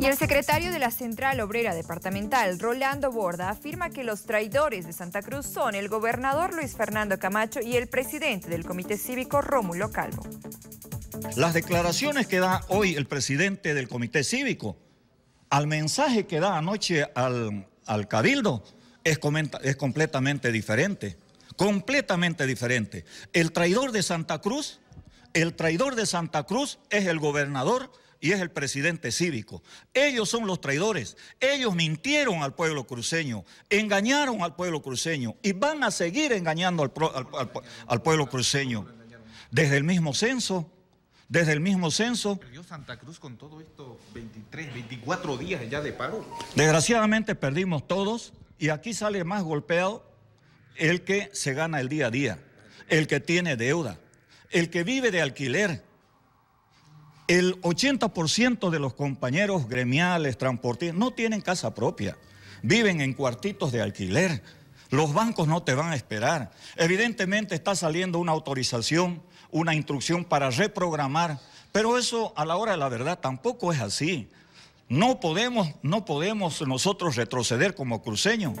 Y el secretario de la Central Obrera Departamental, Rolando Borda, afirma que los traidores de Santa Cruz son el gobernador Luis Fernando Camacho y el presidente del Comité Cívico, Rómulo Calvo. Las declaraciones que da hoy el presidente del Comité Cívico, al mensaje que da anoche al, Cabildo, es, es completamente diferente. Completamente diferente. El traidor de Santa Cruz, el traidor de Santa Cruz es el gobernador y es el presidente cívico. Ellos son los traidores. Ellos mintieron al pueblo cruceño, engañaron al pueblo cruceño y van a seguir engañando al, pueblo cruceño. Desde el mismo censo, desde el mismo censo. Perdió Santa Cruz con todo esto 23, 24 días ya de paro. Desgraciadamente perdimos todos y aquí sale más golpeado el que se gana el día a día, el que tiene deuda, el que vive de alquiler el 80% de los compañeros gremiales, transportistas, no tienen casa propia, viven en cuartitos de alquiler. Los bancos no te van a esperar. Evidentemente está saliendo una autorización, una instrucción para reprogramar, pero eso a la hora de la verdad tampoco es así. No podemos, no podemos nosotros retroceder como cruceños.